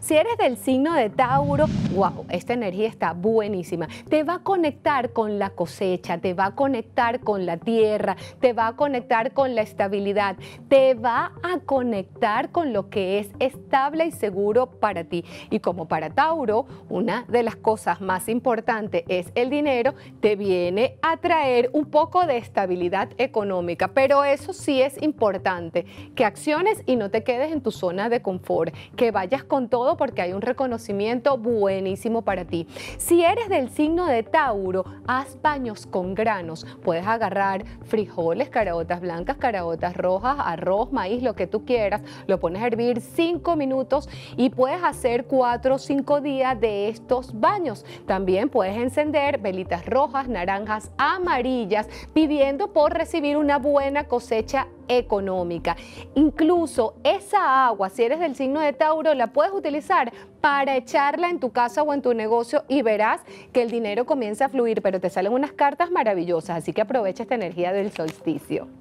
Si eres del signo de Tauro, wow, esta energía está buenísima. Te va a conectar con la cosecha, te va a conectar con la tierra, te va a conectar con la estabilidad, te va a conectar con lo que es estable y seguro para ti. Y como para Tauro, una de las cosas más importantes es el dinero, te viene a traer un poco de estabilidad económica, pero eso sí es importante, que acciones y no te quedes en tu zona de confort, que vayas con todo porque hay un reconocimiento buenísimo para ti. Si eres del signo de Tauro, haz baños con granos. Puedes agarrar frijoles, caraotas blancas, caraotas rojas, arroz, maíz, lo que tú quieras. Lo pones a hervir 5 minutos y puedes hacer 4 o 5 días de estos baños. También puedes encender velitas rojas, naranjas, amarillas, pidiendo por recibir una buena cosecha económica. Incluso esa agua, si eres del signo de Tauro, la puedes utilizar para echarla en tu casa o en tu negocio y verás que el dinero comienza a fluir, pero te salen unas cartas maravillosas, así que aprovecha esta energía del solsticio.